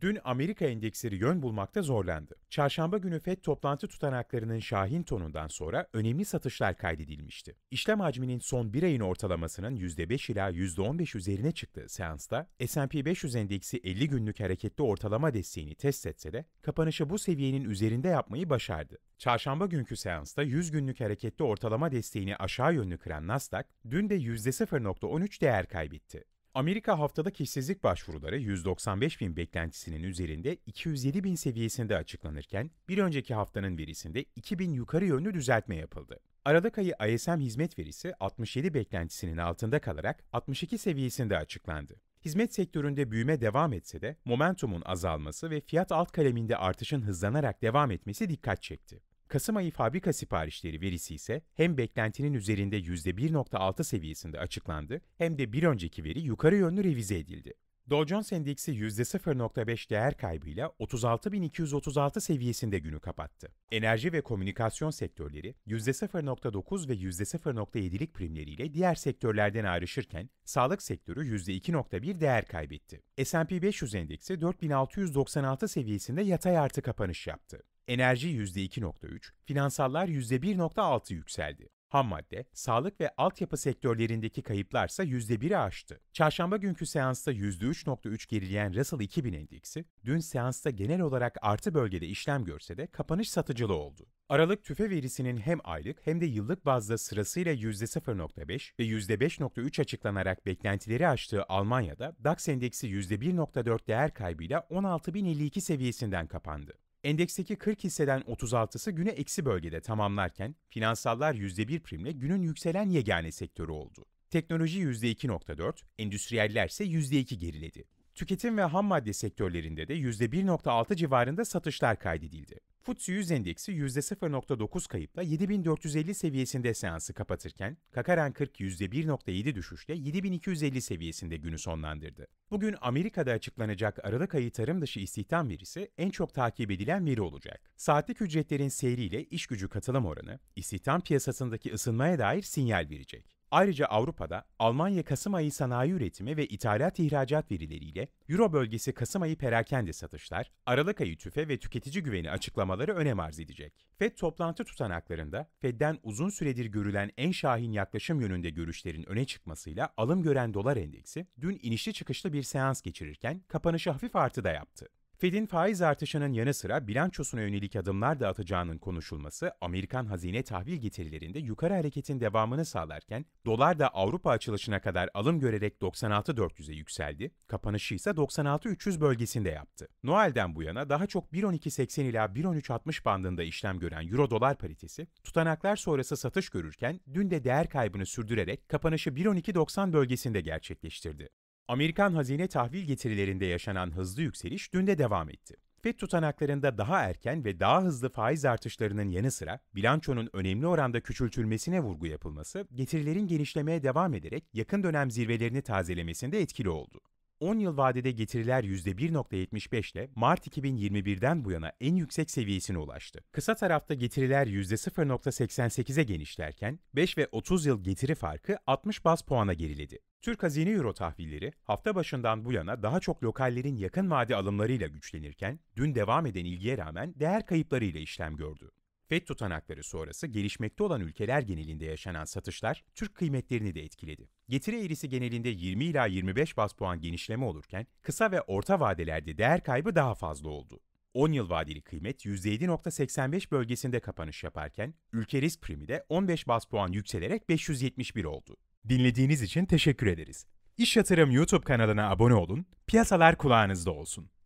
dün Amerika endeksleri yön bulmakta zorlandı. Çarşamba günü FED toplantı tutanaklarının şahin tonundan sonra önemli satışlar kaydedilmişti. İşlem hacminin son bir ayın ortalamasının %5 ila %15 üzerine çıktığı seansta S&P 500 endeksi 50 günlük hareketli ortalama desteğini test etse de kapanışı bu seviyenin üzerinde yapmayı başardı. Çarşamba günkü seansta 100 günlük hareketli ortalama desteğini aşağı yönlü kıran Nasdaq, dün de %0.13 değer kaybetti. Amerika haftalık işsizlik başvuruları 195 bin beklentisinin üzerinde 207 bin seviyesinde açıklanırken bir önceki haftanın verisinde 2 bin yukarı yönlü düzeltme yapıldı. Aralık ayı ISM hizmet verisi 67 beklentisinin altında kalarak 62 seviyesinde açıklandı. Hizmet sektöründe büyüme devam etse de momentumun azalması ve fiyat alt kaleminde artışın hızlanarak devam etmesi dikkat çekti. Kasım ayı fabrika siparişleri verisi ise hem beklentinin üzerinde %1.6 seviyesinde açıklandı hem de bir önceki veri yukarı yönlü revize edildi. Dow Jones Endeksi %0.5 değer kaybıyla 36.236 seviyesinde günü kapattı. Enerji ve komünikasyon sektörleri %0.9 ve %0.7'lik primleriyle diğer sektörlerden ayrışırken sağlık sektörü %2.1 değer kaybetti. S&P 500 endeksi 4696 seviyesinde yatay artı kapanış yaptı. Enerji %2.3, finansallar %1.6 yükseldi. Ham madde, sağlık ve altyapı sektörlerindeki kayıplarsa %1'i aştı. Çarşamba günkü seansta %3.3 gerileyen Russell 2000 endeksi, dün seansta genel olarak artı bölgede işlem görse de kapanış satıcılı oldu. Aralık tüfe verisinin hem aylık hem de yıllık bazda sırasıyla %0.5 ve %5.3 açıklanarak beklentileri aştığı Almanya'da DAX endeksi %1.4 değer kaybıyla 16.052 seviyesinden kapandı. Endeksteki 40 hisseden 36'sı güne eksi bölgede tamamlarken finansallar %1 primle günün yükselen yegane sektörü oldu. Teknoloji %2.4, endüstriyeller ise %2 geriledi. Tüketim ve ham madde sektörlerinde de %1.6 civarında satışlar kaydedildi. FTSE 100 endeksi %0.9 kayıpla 7450 seviyesinde seansı kapatırken, Kakaran 40 %1.7 düşüşle 7250 seviyesinde günü sonlandırdı. Bugün Amerika'da açıklanacak Aralık ayı tarım dışı istihdam verisi en çok takip edilen veri olacak. Saatlik ücretlerin seyriyle iş gücü katılım oranı, istihdam piyasasındaki ısınmaya dair sinyal verecek. Ayrıca Avrupa'da Almanya Kasım ayı sanayi üretimi ve ithalat ihracat verileriyle Euro bölgesi Kasım ayı perakende satışlar, Aralık ayı tüfe ve tüketici güveni açıklamaları önem arz edecek. Fed toplantı tutanaklarında Fed'den uzun süredir görülen en şahin yaklaşım yönünde görüşlerin öne çıkmasıyla alım gören dolar endeksi dün inişli çıkışlı bir seans geçirirken kapanışı hafif artıda yaptı. Fed'in faiz artışının yanı sıra bilançosuna yönelik adımlar da atacağının konuşulması Amerikan hazine tahvil getirilerinde yukarı hareketin devamını sağlarken dolar da Avrupa açılışına kadar alım görerek 96.400'e yükseldi, kapanışı ise 96.300 bölgesinde yaptı. Noel'den bu yana daha çok 1.12.80 ila 1.13.60 bandında işlem gören euro dolar paritesi tutanaklar sonrası satış görürken dün de değer kaybını sürdürerek kapanışı 1.12.90 bölgesinde gerçekleştirdi. Amerikan hazine tahvil getirilerinde yaşanan hızlı yükseliş dün de devam etti. FED tutanaklarında daha erken ve daha hızlı faiz artışlarının yanı sıra bilançonun önemli oranda küçültülmesine vurgu yapılması, getirilerin genişlemeye devam ederek yakın dönem zirvelerini tazelemesinde etkili oldu. 10 yıl vadede getiriler %1.75 ile Mart 2021'den bu yana en yüksek seviyesine ulaştı. Kısa tarafta getiriler %0.88'e genişlerken 5 ve 30 yıl getiri farkı 60 baz puana geriledi. Türk hazine euro tahvilleri hafta başından bu yana daha çok lokallerin yakın vade alımlarıyla güçlenirken dün devam eden ilgiye rağmen değer kayıplarıyla işlem gördü. FED tutanakları sonrası gelişmekte olan ülkeler genelinde yaşanan satışlar Türk kıymetlerini de etkiledi. Getiri eğrisi genelinde 20 ila 25 bas puan genişleme olurken kısa ve orta vadelerde değer kaybı daha fazla oldu. 10 yıl vadeli kıymet %7.85 bölgesinde kapanış yaparken ülke risk primi de 15 bas puan yükselerek 571 oldu. Dinlediğiniz için teşekkür ederiz. İş Yatırım YouTube kanalına abone olun, piyasalar kulağınızda olsun.